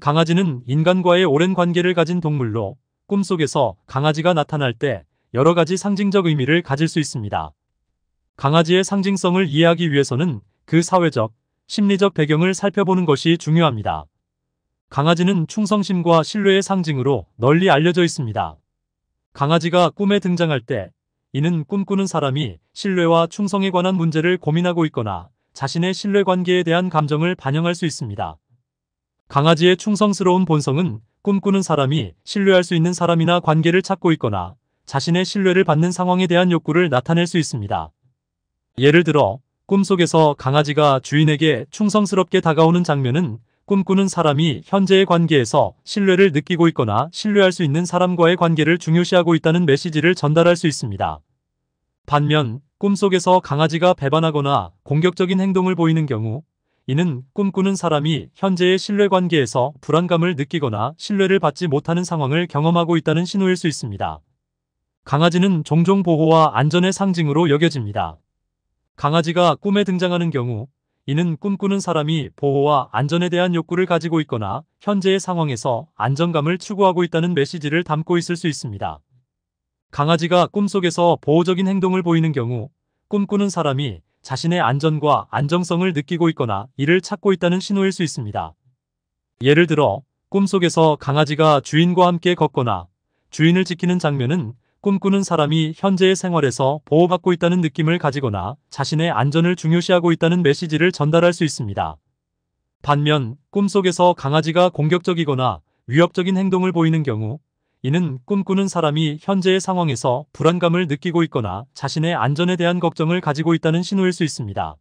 강아지는 인간과의 오랜 관계를 가진 동물로 꿈속에서 강아지가 나타날 때 여러 가지 상징적 의미를 가질 수 있습니다. 강아지의 상징성을 이해하기 위해서는 그 사회적, 심리적 배경을 살펴보는 것이 중요합니다. 강아지는 충성심과 신뢰의 상징으로 널리 알려져 있습니다. 강아지가 꿈에 등장할 때 이는 꿈꾸는 사람이 신뢰와 충성에 관한 문제를 고민하고 있거나 자신의 신뢰관계에 대한 감정을 반영할 수 있습니다. 강아지의 충성스러운 본성은 꿈꾸는 사람이 신뢰할 수 있는 사람이나 관계를 찾고 있거나 자신의 신뢰를 받는 상황에 대한 욕구를 나타낼 수 있습니다. 예를 들어 꿈속에서 강아지가 주인에게 충성스럽게 다가오는 장면은 꿈꾸는 사람이 현재의 관계에서 신뢰를 느끼고 있거나 신뢰할 수 있는 사람과의 관계를 중요시하고 있다는 메시지를 전달할 수 있습니다. 반면 꿈속에서 강아지가 배반하거나 공격적인 행동을 보이는 경우 이는 꿈꾸는 사람이 현재의 신뢰관계에서 불안감을 느끼거나 신뢰를 받지 못하는 상황을 경험하고 있다는 신호일 수 있습니다. 강아지는 종종 보호와 안전의 상징으로 여겨집니다. 강아지가 꿈에 등장하는 경우 이는 꿈꾸는 사람이 보호와 안전에 대한 욕구를 가지고 있거나 현재의 상황에서 안정감을 추구하고 있다는 메시지를 담고 있을 수 있습니다. 강아지가 꿈속에서 보호적인 행동을 보이는 경우 꿈꾸는 사람이 자신의 안전과 안정성을 느끼고 있거나 이를 찾고 있다는 신호일 수 있습니다. 예를 들어 꿈속에서 강아지가 주인과 함께 걷거나 주인을 지키는 장면은 꿈꾸는 사람이 현재의 생활에서 보호받고 있다는 느낌을 가지거나 자신의 안전을 중요시하고 있다는 메시지를 전달할 수 있습니다. 반면 꿈속에서 강아지가 공격적이거나 위협적인 행동을 보이는 경우 이는 꿈꾸는 사람이 현재의 상황에서 불안감을 느끼고 있거나 자신의 안전에 대한 걱정을 가지고 있다는 신호일 수 있습니다.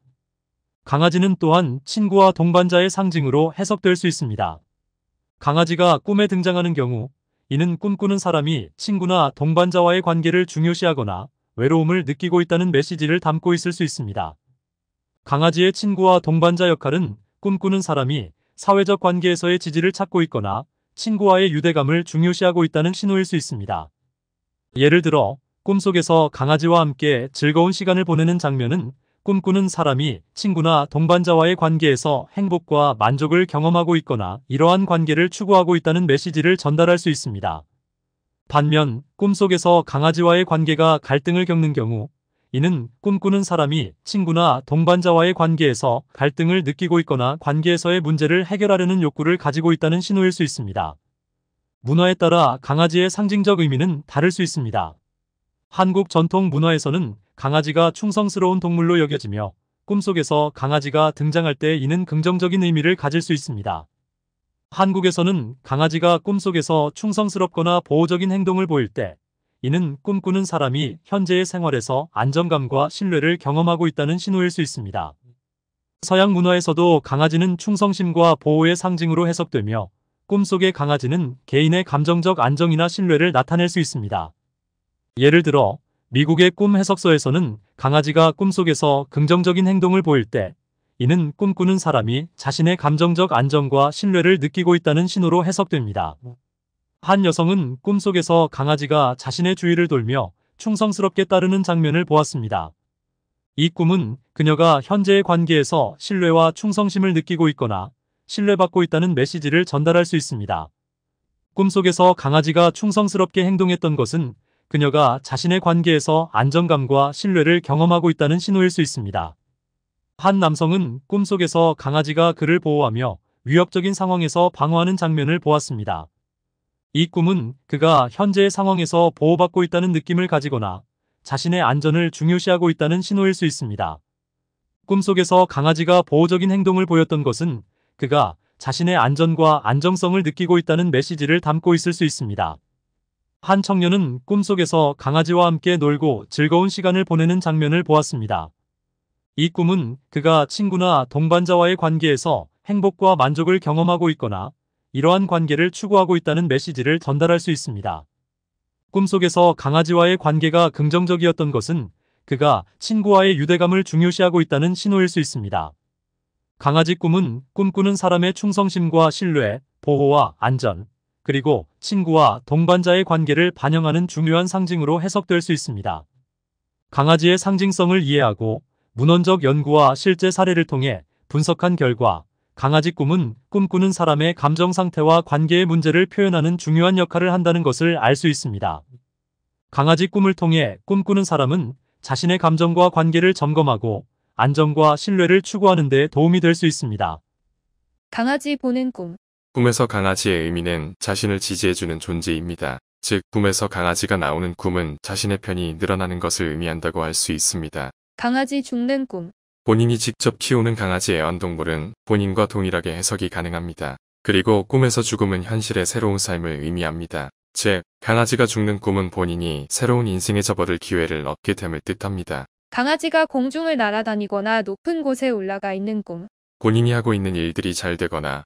강아지는 또한 친구와 동반자의 상징으로 해석될 수 있습니다. 강아지가 꿈에 등장하는 경우 이는 꿈꾸는 사람이 친구나 동반자와의 관계를 중요시하거나 외로움을 느끼고 있다는 메시지를 담고 있을 수 있습니다. 강아지의 친구와 동반자 역할은 꿈꾸는 사람이 사회적 관계에서의 지지를 찾고 있거나 친구와의 유대감을 중요시하고 있다는 신호일 수 있습니다. 예를 들어 꿈속에서 강아지와 함께 즐거운 시간을 보내는 장면은 꿈꾸는 사람이 친구나 동반자와의 관계에서 행복과 만족을 경험하고 있거나 이러한 관계를 추구하고 있다는 메시지를 전달할 수 있습니다. 반면 꿈속에서 강아지와의 관계가 갈등을 겪는 경우 이는 꿈꾸는 사람이 친구나 동반자와의 관계에서 갈등을 느끼고 있거나 관계에서의 문제를 해결하려는 욕구를 가지고 있다는 신호일 수 있습니다. 문화에 따라 강아지의 상징적 의미는 다를 수 있습니다. 한국 전통 문화에서는 강아지가 충성스러운 동물로 여겨지며 꿈속에서 강아지가 등장할 때 이는 긍정적인 의미를 가질 수 있습니다. 한국에서는 강아지가 꿈속에서 충성스럽거나 보호적인 행동을 보일 때 이는 꿈꾸는 사람이 현재의 생활에서 안정감과 신뢰를 경험하고 있다는 신호일 수 있습니다. 서양 문화에서도 강아지는 충성심과 보호의 상징으로 해석되며 꿈속의 강아지는 개인의 감정적 안정이나 신뢰를 나타낼 수 있습니다. 예를 들어 미국의 꿈 해석서에서는 강아지가 꿈속에서 긍정적인 행동을 보일 때 이는 꿈꾸는 사람이 자신의 감정적 안정과 신뢰를 느끼고 있다는 신호로 해석됩니다. 한 여성은 꿈속에서 강아지가 자신의 주위를 돌며 충성스럽게 따르는 장면을 보았습니다. 이 꿈은 그녀가 현재의 관계에서 신뢰와 충성심을 느끼고 있거나 신뢰받고 있다는 메시지를 전달할 수 있습니다. 꿈속에서 강아지가 충성스럽게 행동했던 것은 그녀가 자신의 관계에서 안정감과 신뢰를 경험하고 있다는 신호일 수 있습니다. 한 남성은 꿈속에서 강아지가 그를 보호하며 위협적인 상황에서 방어하는 장면을 보았습니다. 이 꿈은 그가 현재의 상황에서 보호받고 있다는 느낌을 가지거나 자신의 안전을 중요시하고 있다는 신호일 수 있습니다. 꿈속에서 강아지가 보호적인 행동을 보였던 것은 그가 자신의 안전과 안정성을 느끼고 있다는 메시지를 담고 있을 수 있습니다. 한 청년은 꿈속에서 강아지와 함께 놀고 즐거운 시간을 보내는 장면을 보았습니다. 이 꿈은 그가 친구나 동반자와의 관계에서 행복과 만족을 경험하고 있거나 이러한 관계를 추구하고 있다는 메시지를 전달할 수 있습니다. 꿈속에서 강아지와의 관계가 긍정적이었던 것은 그가 친구와의 유대감을 중요시하고 있다는 신호일 수 있습니다. 강아지 꿈은 꿈꾸는 사람의 충성심과 신뢰, 보호와 안전, 그리고 친구와 동반자의 관계를 반영하는 중요한 상징으로 해석될 수 있습니다. 강아지의 상징성을 이해하고 문헌적 연구와 실제 사례를 통해 분석한 결과 강아지 꿈은 꿈꾸는 사람의 감정 상태와 관계의 문제를 표현하는 중요한 역할을 한다는 것을 알 수 있습니다. 강아지 꿈을 통해 꿈꾸는 사람은 자신의 감정과 관계를 점검하고 안정과 신뢰를 추구하는 데 도움이 될 수 있습니다. 강아지 보는 꿈 꿈에서 강아지의 의미는 자신을 지지해주는 존재입니다. 즉, 꿈에서 강아지가 나오는 꿈은 자신의 편이 늘어나는 것을 의미한다고 할 수 있습니다. 강아지 죽는 꿈 본인이 직접 키우는 강아지 애완동물은 본인과 동일하게 해석이 가능합니다. 그리고 꿈에서 죽음은 현실의 새로운 삶을 의미합니다. 즉, 강아지가 죽는 꿈은 본인이 새로운 인생에 접어들 기회를 얻게 됨을 뜻합니다. 강아지가 공중을 날아다니거나 높은 곳에 올라가 있는 꿈. 본인이 하고 있는 일들이 잘 되거나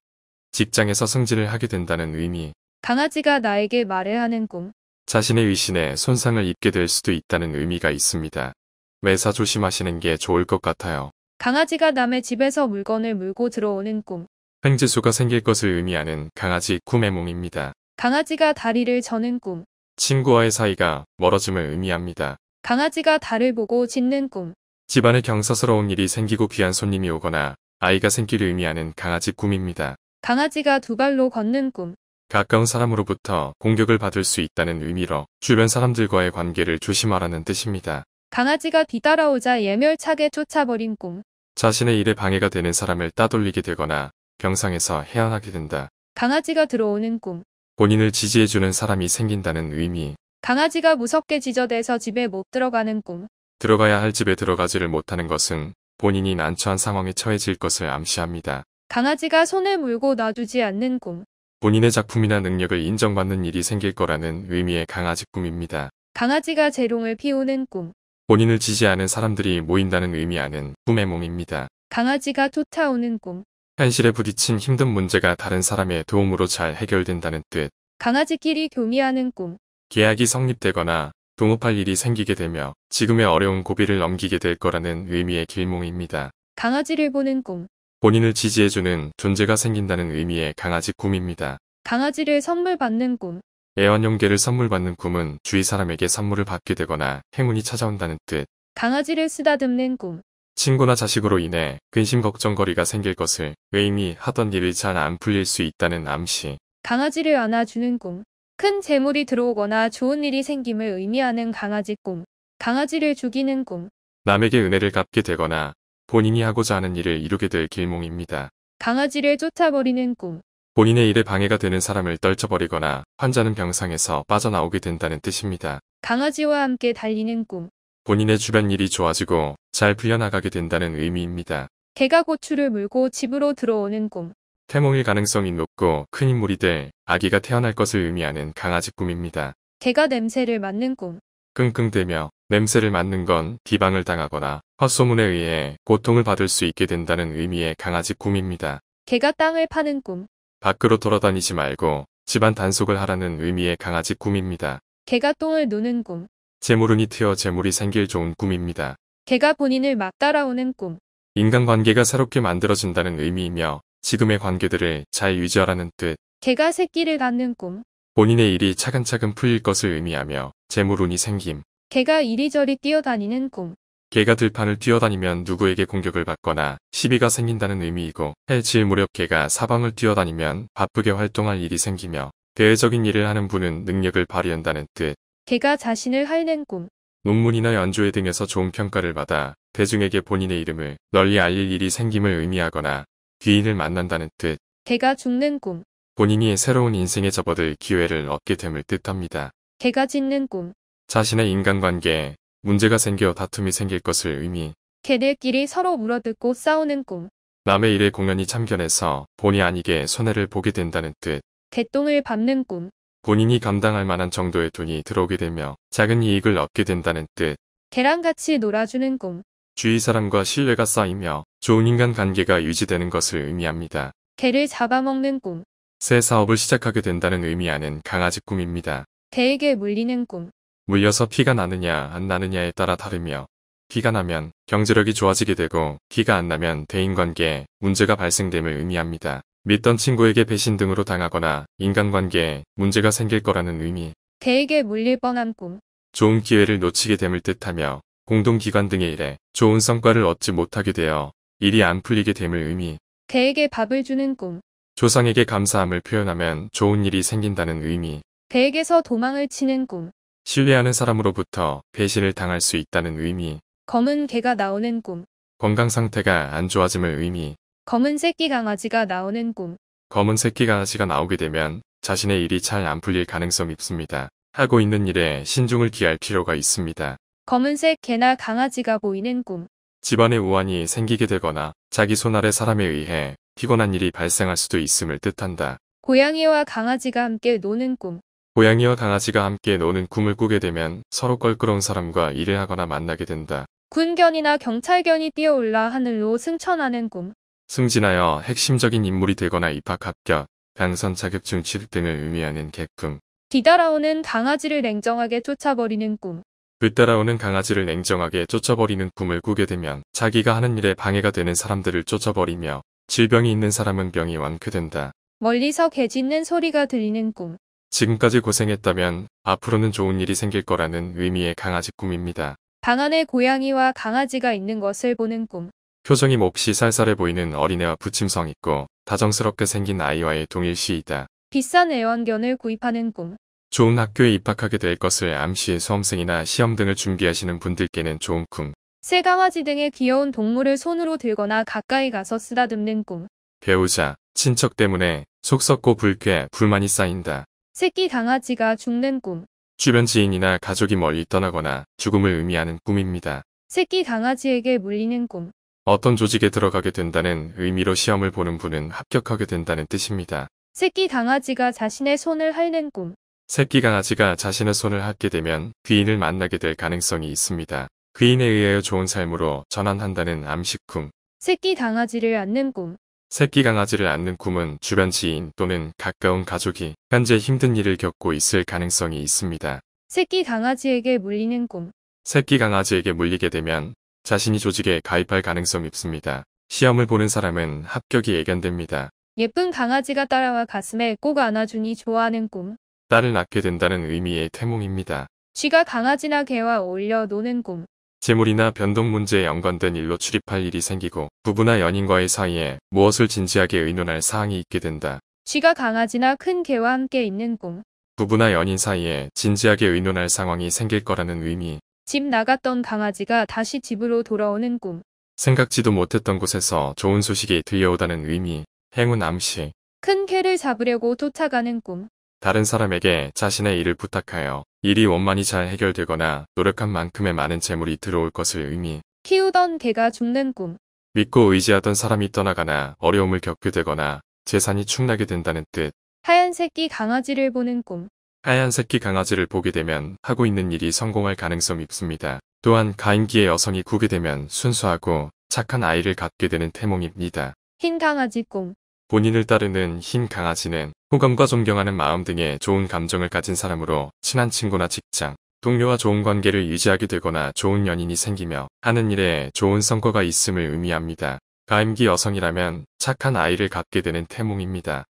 직장에서 승진을 하게 된다는 의미. 강아지가 나에게 말을 하는 꿈. 자신의 의신에 손상을 입게 될 수도 있다는 의미가 있습니다. 매사 조심하시는 게 좋을 것 같아요. 강아지가 남의 집에서 물건을 물고 들어오는 꿈. 횡재수가 생길 것을 의미하는 강아지 꿈매몽입니다 강아지가 다리를 저는 꿈. 친구와의 사이가 멀어짐을 의미합니다. 강아지가 달을 보고 짖는 꿈. 집안에 경사스러운 일이 생기고 귀한 손님이 오거나 아이가 생기를 의미하는 강아지 꿈입니다. 강아지가 두 발로 걷는 꿈. 가까운 사람으로부터 공격을 받을 수 있다는 의미로 주변 사람들과의 관계를 조심하라는 뜻입니다. 강아지가 뒤따라오자 예멸차게 쫓아버린 꿈. 자신의 일에 방해가 되는 사람을 따돌리게 되거나 병상에서 헤어나게 된다. 강아지가 들어오는 꿈. 본인을 지지해주는 사람이 생긴다는 의미. 강아지가 무섭게 지저대서 집에 못 들어가는 꿈. 들어가야 할 집에 들어가지를 못하는 것은 본인이 난처한 상황에 처해질 것을 암시합니다. 강아지가 손을 물고 놔두지 않는 꿈. 본인의 작품이나 능력을 인정받는 일이 생길 거라는 의미의 강아지 꿈입니다. 강아지가 재롱을 피우는 꿈. 본인을 지지하는 사람들이 모인다는 의미하는 꿈의 몸입니다. 강아지가 쫓아오는 꿈. 현실에 부딪힌 힘든 문제가 다른 사람의 도움으로 잘 해결된다는 뜻. 강아지끼리 교미하는 꿈. 계약이 성립되거나 동업할 일이 생기게 되며 지금의 어려운 고비를 넘기게 될 거라는 의미의 길몽입니다. 강아지를 보는 꿈. 본인을 지지해주는 존재가 생긴다는 의미의 강아지 꿈입니다. 강아지를 선물 받는 꿈. 애완용계를 선물받는 꿈은 주위 사람에게 선물을 받게 되거나 행운이 찾아온다는 뜻. 강아지를 쓰다듬는 꿈. 친구나 자식으로 인해 근심 걱정거리가 생길 것을 의미하던 일이 잘 안 풀릴 수 있다는 암시. 강아지를 안아주는 꿈. 큰 재물이 들어오거나 좋은 일이 생김을 의미하는 강아지 꿈. 강아지를 죽이는 꿈. 남에게 은혜를 갚게 되거나 본인이 하고자 하는 일을 이루게 될 길몽입니다. 강아지를 쫓아버리는 꿈. 본인의 일에 방해가 되는 사람을 떨쳐버리거나 환자는 병상에서 빠져나오게 된다는 뜻입니다. 강아지와 함께 달리는 꿈. 본인의 주변 일이 좋아지고 잘 풀려나가게 된다는 의미입니다. 개가 고추를 물고 집으로 들어오는 꿈. 태몽일 가능성이 높고 큰 인물이 될 아기가 태어날 것을 의미하는 강아지 꿈입니다. 개가 냄새를 맡는 꿈. 끙끙대며 냄새를 맡는 건 비방을 당하거나 헛소문에 의해 고통을 받을 수 있게 된다는 의미의 강아지 꿈입니다. 개가 땅을 파는 꿈. 밖으로 돌아다니지 말고 집안 단속을 하라는 의미의 강아지 꿈입니다. 개가 똥을 누는 꿈. 재물운이 트여 재물이 생길 좋은 꿈입니다. 개가 본인을 막 따라오는 꿈. 인간관계가 새롭게 만들어진다는 의미이며 지금의 관계들을 잘 유지하라는 뜻. 개가 새끼를 갖는 꿈. 본인의 일이 차근차근 풀릴 것을 의미하며 재물운이 생김. 개가 이리저리 뛰어다니는 꿈. 개가 들판을 뛰어다니면 누구에게 공격을 받거나 시비가 생긴다는 의미이고 해질 무렵 개가 사방을 뛰어다니면 바쁘게 활동할 일이 생기며 대외적인 일을 하는 분은 능력을 발휘한다는 뜻. 개가 자신을 할 낸 꿈. 논문이나 연주회 등에서 좋은 평가를 받아 대중에게 본인의 이름을 널리 알릴 일이 생김을 의미하거나 귀인을 만난다는 뜻. 개가 죽는 꿈. 본인이 새로운 인생에 접어들 기회를 얻게 됨을 뜻합니다. 개가 짓는 꿈. 자신의 인간관계, 문제가 생겨 다툼이 생길 것을 의미. 걔들끼리 서로 물어뜯고 싸우는 꿈. 남의 일에 공연이 참견해서 본의 아니게 손해를 보게 된다는 뜻. 개똥을 밟는 꿈. 본인이 감당할 만한 정도의 돈이 들어오게 되며 작은 이익을 얻게 된다는 뜻. 계란같이 놀아주는 꿈. 주위 사람과 신뢰가 쌓이며 좋은 인간 관계가 유지되는 것을 의미합니다. 개를 잡아먹는 꿈. 새 사업을 시작하게 된다는 의미하는 강아지 꿈입니다. 개에게 물리는 꿈. 물려서 피가 나느냐 안 나느냐에 따라 다르며 피가 나면 경제력이 좋아지게 되고 피가 안 나면 대인관계 문제가 발생됨을 의미합니다. 믿던 친구에게 배신 등으로 당하거나 인간관계에 문제가 생길 거라는 의미. 대에게 물릴 뻔한 꿈. 좋은 기회를 놓치게 됨을 뜻하며 공동기관 등의 일에 좋은 성과를 얻지 못하게 되어 일이 안 풀리게 됨을 의미. 대에게 밥을 주는 꿈. 조상에게 감사함을 표현하면 좋은 일이 생긴다는 의미. 대에게서 도망을 치는 꿈. 신뢰하는 사람으로부터 배신을 당할 수 있다는 의미. 검은 개가 나오는 꿈. 건강 상태가 안 좋아짐을 의미. 검은 새끼 강아지가 나오는 꿈. 검은 새끼 강아지가 나오게 되면 자신의 일이 잘 안 풀릴 가능성이 있습니다. 하고 있는 일에 신중을 기할 필요가 있습니다. 검은색 개나 강아지가 보이는 꿈. 집안에 우환이 생기게 되거나 자기 손 아래 사람에 의해 피곤한 일이 발생할 수도 있음을 뜻한다. 고양이와 강아지가 함께 노는 꿈. 고양이와 강아지가 함께 노는 꿈을 꾸게 되면 서로 껄끄러운 사람과 일을 하거나 만나게 된다. 군견이나 경찰견이 뛰어올라 하늘로 승천하는 꿈. 승진하여 핵심적인 인물이 되거나 입학 합격, 당선 자격증 취득 등을 의미하는 개꿈. 뒤따라오는 강아지를 냉정하게 쫓아버리는 꿈. 뒤따라오는 강아지를 냉정하게 쫓아버리는 꿈을 꾸게 되면 자기가 하는 일에 방해가 되는 사람들을 쫓아버리며 질병이 있는 사람은 병이 완쾌된다. 멀리서 개 짖는 소리가 들리는 꿈. 지금까지 고생했다면 앞으로는 좋은 일이 생길 거라는 의미의 강아지 꿈입니다. 방 안에 고양이와 강아지가 있는 것을 보는 꿈. 표정이 몹시 쌀쌀해 보이는 어린애와 부침성 있고 다정스럽게 생긴 아이와의 동일시이다. 비싼 애완견을 구입하는 꿈. 좋은 학교에 입학하게 될 것을 암시해 수험생이나 시험 등을 준비하시는 분들께는 좋은 꿈. 새 강아지 등의 귀여운 동물을 손으로 들거나 가까이 가서 쓰다듬는 꿈. 배우자, 친척 때문에 속 썩고 불쾌, 불만이 쌓인다. 새끼 강아지가 죽는 꿈. 주변 지인이나 가족이 멀리 떠나거나 죽음을 의미하는 꿈입니다. 새끼 강아지에게 물리는 꿈. 어떤 조직에 들어가게 된다는 의미로 시험을 보는 분은 합격하게 된다는 뜻입니다. 새끼 강아지가 자신의 손을 핥는 꿈. 새끼 강아지가 자신의 손을 핥게 되면 귀인을 만나게 될 가능성이 있습니다. 귀인에 의하여 좋은 삶으로 전환한다는 암식꿈 새끼 강아지를 안는 꿈. 새끼 강아지를 안는 꿈은 주변 지인 또는 가까운 가족이 현재 힘든 일을 겪고 있을 가능성이 있습니다. 새끼 강아지에게 물리는 꿈 새끼 강아지에게 물리게 되면 자신이 조직에 가입할 가능성이 있습니다. 시험을 보는 사람은 합격이 예견됩니다. 예쁜 강아지가 따라와 가슴에 꼭 안아주니 좋아하는 꿈 딸을 낳게 된다는 의미의 태몽입니다. 쥐가 강아지나 개와 어울려 노는 꿈 재물이나 변동 문제에 연관된 일로 출입할 일이 생기고 부부나 연인과의 사이에 무엇을 진지하게 의논할 사항이 있게 된다. 쥐가 강아지나 큰 개와 함께 있는 꿈. 부부나 연인 사이에 진지하게 의논할 상황이 생길 거라는 의미. 집 나갔던 강아지가 다시 집으로 돌아오는 꿈. 생각지도 못했던 곳에서 좋은 소식이 들려오다는 의미. 행운 암시. 큰 개를 잡으려고 쫓아가는 꿈. 다른 사람에게 자신의 일을 부탁하여 일이 원만히 잘 해결되거나 노력한 만큼의 많은 재물이 들어올 것을 의미. 키우던 개가 죽는 꿈. 믿고 의지하던 사람이 떠나가나 어려움을 겪게 되거나 재산이 축나게 된다는 뜻. 하얀 새끼 강아지를 보는 꿈. 하얀 새끼 강아지를 보게 되면 하고 있는 일이 성공할 가능성이 있습니다. 또한 가인기의 여성이 구게 되면 순수하고 착한 아이를 갖게 되는 태몽입니다. 흰 강아지 꿈. 본인을 따르는 흰 강아지는 호감과 존경하는 마음 등의 좋은 감정을 가진 사람으로 친한 친구나 직장, 동료와 좋은 관계를 유지하게 되거나 좋은 연인이 생기며 하는 일에 좋은 성과가 있음을 의미합니다. 가임기 여성이라면 착한 아이를 갖게 되는 태몽입니다.